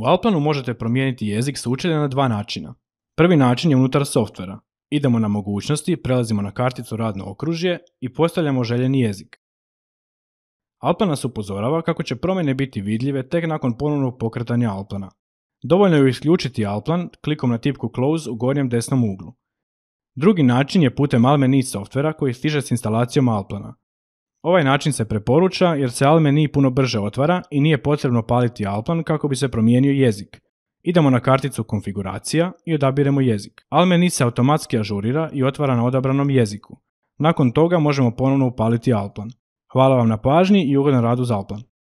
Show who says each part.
Speaker 1: U Alplanu možete promijeniti jezik sučelja na dva načina. Prvi način je unutar softvera. Idemo na mogućnosti, prelazimo na karticu radno okružje i postavljamo željeni jezik. Alplan nas upozorava kako će promjene biti vidljive tek nakon ponovnog pokretanja Alplana. Dovoljno je isključiti Alplan klikom na tipku Close u gornjem desnom uglu. Drugi način je putem Almeni softvera koji stiže s instalacijom Alplana. Ovaj način se preporuča jer se Almeni puno brže otvara i nije potrebno paliti Alplan kako bi se promijenio jezik. Idemo na karticu konfiguracija i odabiremo jezik. Almeni se automatski ažurira i otvara na odabranom jeziku. Nakon toga možemo ponovno upaliti Alplan. Hvala vam na pažnji i ugodan radu uz Alplan.